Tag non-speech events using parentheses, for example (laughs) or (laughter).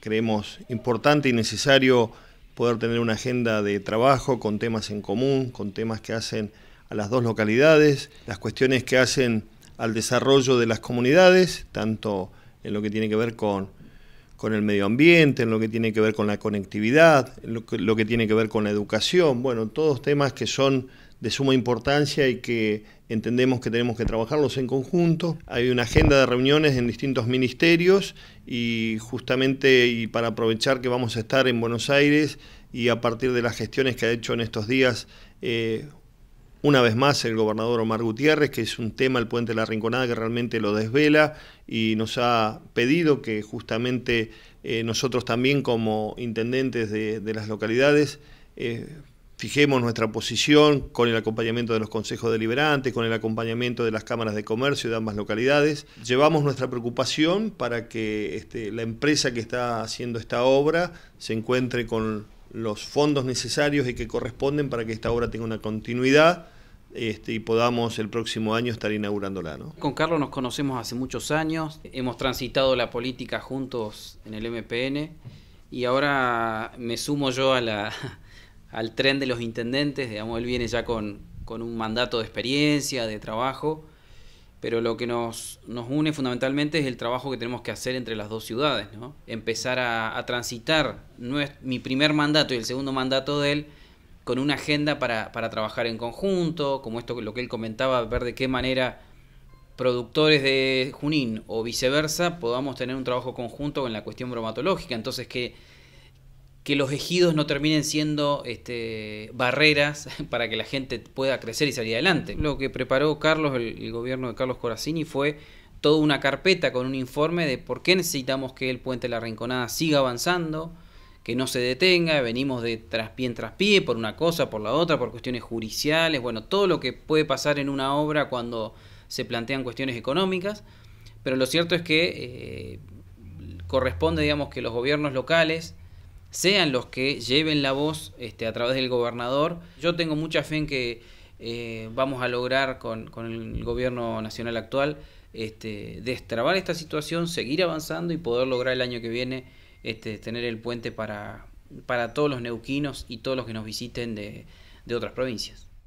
creemos importante y necesario poder tener una agenda de trabajo con temas en común, con temas que hacen a las dos localidades, las cuestiones que hacen al desarrollo de las comunidades, tanto en lo que tiene que ver con, con el medio ambiente, en lo que tiene que ver con la conectividad, en lo que, lo que tiene que ver con la educación, bueno, todos temas que son de suma importancia y que entendemos que tenemos que trabajarlos en conjunto. Hay una agenda de reuniones en distintos ministerios y justamente y para aprovechar que vamos a estar en Buenos Aires y a partir de las gestiones que ha hecho en estos días eh, una vez más el gobernador Omar Gutiérrez, que es un tema, el puente de la Rinconada, que realmente lo desvela y nos ha pedido que justamente eh, nosotros también como intendentes de, las localidades eh, fijemos nuestra posición con el acompañamiento de los consejos deliberantes, con el acompañamiento de las cámaras de comercio de ambas localidades. Llevamos nuestra preocupación para que este, la empresa que está haciendo esta obra se encuentre con los fondos necesarios y que corresponden para que esta obra tenga una continuidad. Este, y podamos el próximo año estar inaugurándola. ¿no? Con Carlos nos conocemos hace muchos años, hemos transitado la política juntos en el MPN y ahora me sumo yo a la, al tren de los intendentes, digamos, él viene ya con, un mandato de experiencia, de trabajo, pero lo que nos, nos, une fundamentalmente es el trabajo que tenemos que hacer entre las dos ciudades, ¿no? empezar a, a transitar mi primer mandato y el segundo mandato de él con una agenda para, trabajar en conjunto, como esto lo que él comentaba, ver de qué manera productores de Junín o viceversa podamos tener un trabajo conjunto con la cuestión bromatológica, entonces que que los ejidos no terminen siendo este, barreras (laughs) para que la gente pueda crecer y salir adelante. Lo que preparó Carlos, el, gobierno de Carlos Corazini, fue toda una carpeta con un informe de por qué necesitamos que el puente de la Rinconada siga avanzando, que no se detenga, venimos de traspié en traspié por una cosa, por la otra, por cuestiones judiciales, bueno, todo lo que puede pasar en una obra cuando se plantean cuestiones económicas, pero lo cierto es que eh, corresponde, digamos, que los gobiernos locales sean los que lleven la voz este, a través del gobernador. Yo tengo mucha fe en que eh, vamos a lograr con, el gobierno nacional actual este, destrabar esta situación, seguir avanzando y poder lograr el año que viene este, tener el puente para, todos los neuquinos y todos los que nos visiten de otras provincias.